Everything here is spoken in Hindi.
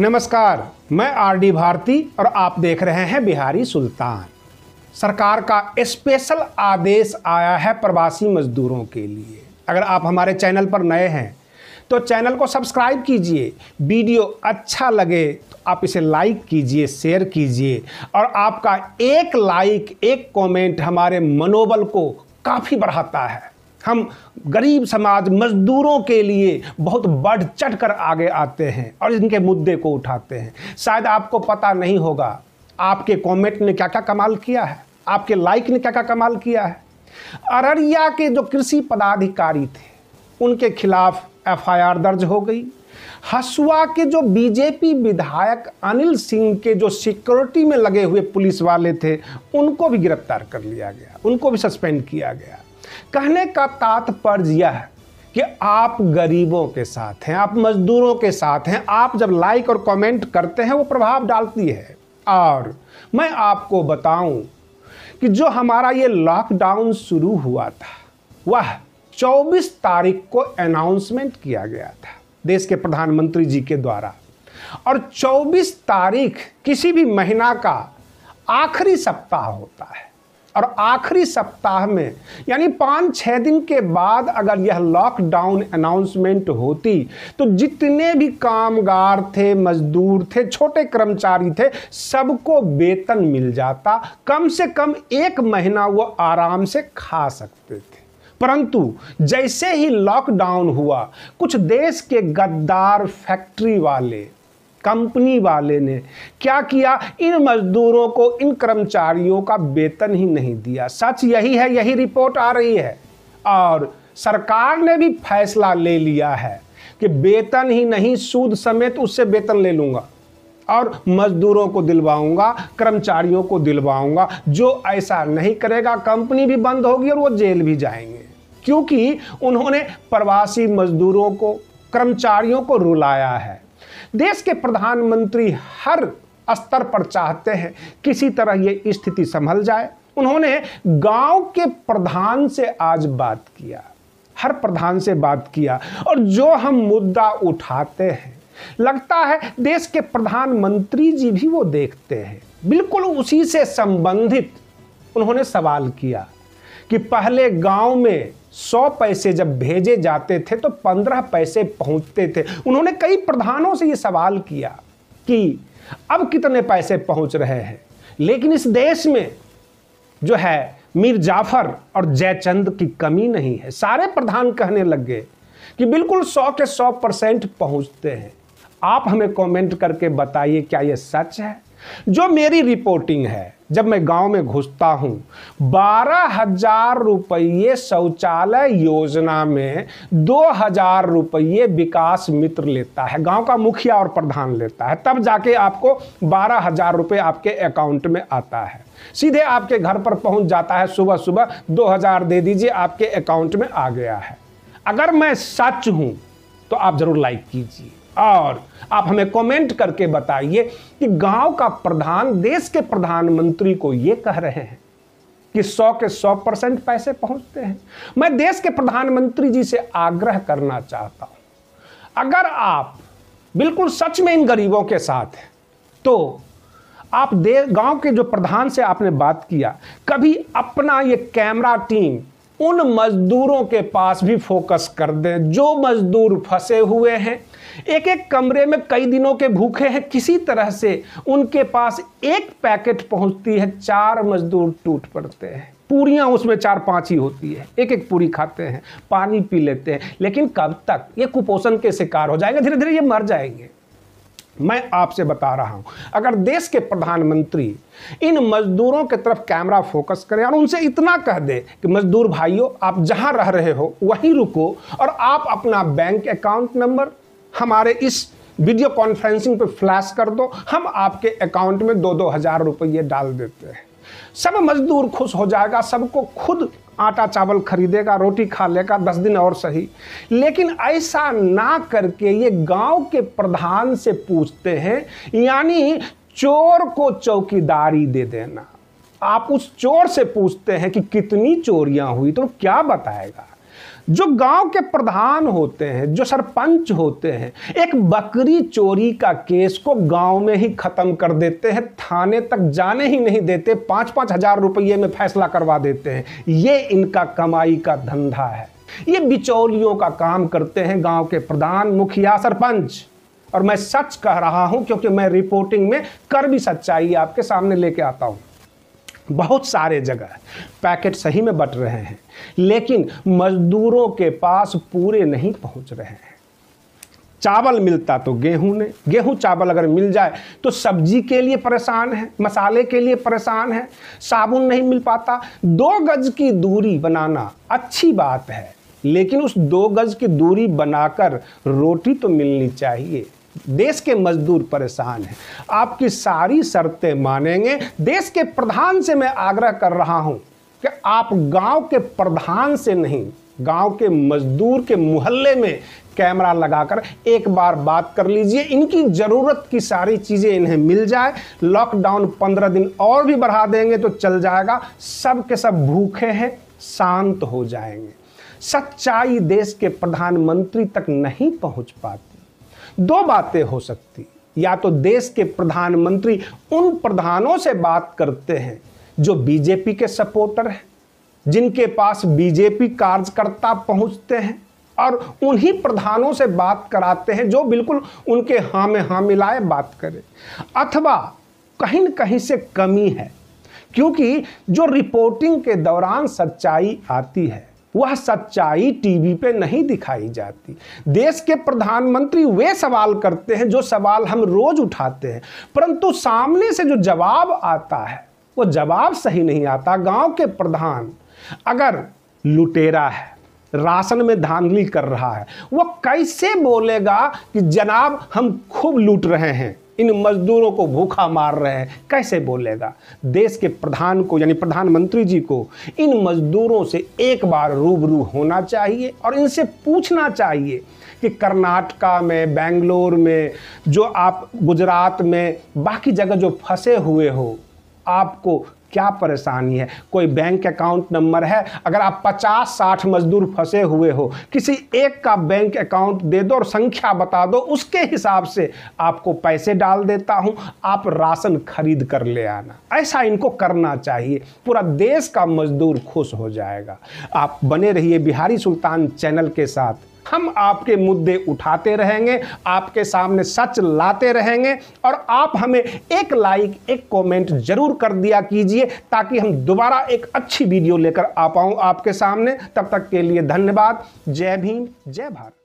नमस्कार मैं आर डी भारती और आप देख रहे हैं बिहारी सुल्तान सरकार का स्पेशल आदेश आया है प्रवासी मजदूरों के लिए अगर आप हमारे चैनल पर नए हैं तो चैनल को सब्सक्राइब कीजिए वीडियो अच्छा लगे तो आप इसे लाइक कीजिए शेयर कीजिए और आपका एक लाइक एक कमेंट हमारे मनोबल को काफ़ी बढ़ाता है हम गरीब समाज मजदूरों के लिए बहुत बढ़ चढ़ कर आगे आते हैं और इनके मुद्दे को उठाते हैं शायद आपको पता नहीं होगा आपके कमेंट ने क्या क्या कमाल किया है आपके लाइक ने क्या क्या कमाल किया है अररिया के जो कृषि पदाधिकारी थे उनके खिलाफ एफआईआर दर्ज हो गई हसुआ के जो बीजेपी विधायक अनिल सिंह के जो सिक्योरिटी में लगे हुए पुलिस वाले थे उनको भी गिरफ्तार कर लिया गया उनको भी सस्पेंड किया गया कहने का तात्पर्य यह है कि आप गरीबों के साथ हैं आप मजदूरों के साथ हैं आप जब लाइक और कमेंट करते हैं वो प्रभाव डालती है और मैं आपको बताऊं कि जो हमारा ये लॉकडाउन शुरू हुआ था वह 24 तारीख को अनाउंसमेंट किया गया था देश के प्रधानमंत्री जी के द्वारा और 24 तारीख किसी भी महीना का आखिरी सप्ताह होता है और आखिरी सप्ताह में यानी पाँच छः दिन के बाद अगर यह लॉकडाउन अनाउंसमेंट होती तो जितने भी कामगार थे मजदूर थे छोटे कर्मचारी थे सबको वेतन मिल जाता कम से कम एक महीना वो आराम से खा सकते थे परंतु जैसे ही लॉकडाउन हुआ कुछ देश के गद्दार फैक्ट्री वाले कंपनी वाले ने क्या किया इन मजदूरों को इन कर्मचारियों का वेतन ही नहीं दिया सच यही है यही रिपोर्ट आ रही है और सरकार ने भी फैसला ले लिया है कि वेतन ही नहीं सूद समेत उससे वेतन ले लूँगा और मजदूरों को दिलवाऊंगा कर्मचारियों को दिलवाऊंगा जो ऐसा नहीं करेगा कंपनी भी बंद होगी और वो जेल भी जाएंगे क्योंकि उन्होंने प्रवासी मजदूरों को कर्मचारियों को रुलाया है देश के प्रधानमंत्री हर स्तर पर चाहते हैं किसी तरह ये स्थिति संभल जाए उन्होंने गांव के प्रधान से आज बात किया हर प्रधान से बात किया और जो हम मुद्दा उठाते हैं लगता है देश के प्रधानमंत्री जी भी वो देखते हैं बिल्कुल उसी से संबंधित उन्होंने सवाल किया कि पहले गांव में सौ पैसे जब भेजे जाते थे तो पंद्रह पैसे पहुंचते थे उन्होंने कई प्रधानों से ये सवाल किया कि अब कितने पैसे पहुंच रहे हैं लेकिन इस देश में जो है मीर जाफर और जयचंद की कमी नहीं है सारे प्रधान कहने लग गए कि बिल्कुल सौ के सौ परसेंट पहुँचते हैं आप हमें कमेंट करके बताइए क्या ये सच है जो मेरी रिपोर्टिंग है जब मैं गांव में घुसता हूं बारह हजार रुपये शौचालय योजना में दो हजार रुपये विकास मित्र लेता है गांव का मुखिया और प्रधान लेता है तब जाके आपको बारह हजार रुपये आपके अकाउंट में आता है सीधे आपके घर पर पहुंच जाता है सुबह सुबह दो हजार दे दीजिए आपके अकाउंट में आ गया है अगर मैं सच हूं तो आप जरूर लाइक कीजिए और आप हमें कमेंट करके बताइए कि गांव का प्रधान देश के प्रधानमंत्री को यह कह रहे हैं कि 100 के 100 परसेंट पैसे पहुंचते हैं मैं देश के प्रधानमंत्री जी से आग्रह करना चाहता हूं अगर आप बिल्कुल सच में इन गरीबों के साथ हैं तो आप गांव के जो प्रधान से आपने बात किया कभी अपना ये कैमरा टीम उन मजदूरों के पास भी फोकस कर दें जो मजदूर फंसे हुए हैं एक एक कमरे में कई दिनों के भूखे हैं किसी तरह से उनके पास एक पैकेट पहुंचती है चार मजदूर टूट पड़ते हैं पूरियां उसमें चार पांच ही होती है एक एक पूरी खाते हैं पानी पी लेते हैं लेकिन कब तक ये कुपोषण के शिकार हो जाएंगे धीरे धीरे ये मर जाएंगे मैं आपसे बता रहा हूं अगर देश के प्रधानमंत्री इन मजदूरों के तरफ कैमरा फोकस करें और उनसे इतना कह दे कि मजदूर भाइयों आप जहां रह रहे हो वहीं रुको और आप अपना बैंक अकाउंट नंबर हमारे इस वीडियो कॉन्फ्रेंसिंग पे फ्लैश कर दो हम आपके अकाउंट में दो दो हजार रुपये डाल देते हैं सब मजदूर खुश हो जाएगा सबको खुद आटा चावल खरीदेगा रोटी खा लेगा दस दिन और सही लेकिन ऐसा ना करके ये गांव के प्रधान से पूछते हैं यानी चोर को चौकीदारी दे देना आप उस चोर से पूछते हैं कि कितनी चोरियां हुई तो क्या बताएगा जो गांव के प्रधान होते हैं जो सरपंच होते हैं एक बकरी चोरी का केस को गांव में ही खत्म कर देते हैं थाने तक जाने ही नहीं देते पांच पांच हजार रुपये में फैसला करवा देते हैं ये इनका कमाई का धंधा है ये बिचौलियों का काम करते हैं गांव के प्रधान मुखिया सरपंच और मैं सच कह रहा हूं क्योंकि मैं रिपोर्टिंग में कर भी सच्चाई आपके सामने लेके आता हूं बहुत सारे जगह पैकेट सही में बट रहे हैं लेकिन मजदूरों के पास पूरे नहीं पहुंच रहे हैं चावल मिलता तो गेहूं ने गेहूं चावल अगर मिल जाए तो सब्जी के लिए परेशान है मसाले के लिए परेशान है साबुन नहीं मिल पाता दो गज की दूरी बनाना अच्छी बात है लेकिन उस दो गज की दूरी बनाकर रोटी तो मिलनी चाहिए देश के मजदूर परेशान हैं आपकी सारी शर्तें मानेंगे देश के प्रधान से मैं आग्रह कर रहा हूं कि आप गांव के प्रधान से नहीं गांव के मजदूर के मोहल्ले में कैमरा लगाकर एक बार बात कर लीजिए इनकी ज़रूरत की सारी चीज़ें इन्हें मिल जाए लॉकडाउन पंद्रह दिन और भी बढ़ा देंगे तो चल जाएगा सब के सब भूखे हैं शांत हो जाएंगे सच्चाई देश के प्रधानमंत्री तक नहीं पहुंच पाती दो बातें हो सकती या तो देश के प्रधानमंत्री उन प्रधानों से बात करते हैं जो बीजेपी के सपोर्टर हैं जिनके पास बीजेपी कार्यकर्ता पहुंचते हैं और उन्हीं प्रधानों से बात कराते हैं जो बिल्कुल उनके हाँ में हाँ मिलाए बात करें अथवा कहीं न कहीं से कमी है क्योंकि जो रिपोर्टिंग के दौरान सच्चाई आती है वह सच्चाई टीवी पे नहीं दिखाई जाती देश के प्रधानमंत्री वे सवाल करते हैं जो सवाल हम रोज उठाते हैं परंतु सामने से जो जवाब आता है वो जवाब सही नहीं आता गांव के प्रधान अगर लुटेरा है राशन में धांधली कर रहा है वो कैसे बोलेगा कि जनाब हम खूब लूट रहे हैं इन मजदूरों को भूखा मार रहे हैं कैसे बोलेगा देश के प्रधान को यानी प्रधानमंत्री जी को इन मजदूरों से एक बार रूबरू होना चाहिए और इनसे पूछना चाहिए कि कर्नाटका में बेंगलोर में जो आप गुजरात में बाकी जगह जो फंसे हुए हो आपको क्या परेशानी है कोई बैंक अकाउंट नंबर है अगर आप पचास साठ मजदूर फंसे हुए हो किसी एक का बैंक अकाउंट दे दो और संख्या बता दो उसके हिसाब से आपको पैसे डाल देता हूँ आप राशन खरीद कर ले आना ऐसा इनको करना चाहिए पूरा देश का मजदूर खुश हो जाएगा आप बने रहिए बिहारी सुल्तान चैनल के साथ हम आपके मुद्दे उठाते रहेंगे आपके सामने सच लाते रहेंगे और आप हमें एक लाइक एक कमेंट जरूर कर दिया कीजिए ताकि हम दोबारा एक अच्छी वीडियो लेकर आ पाऊँ आपके सामने तब तक के लिए धन्यवाद जय भीम जय भारत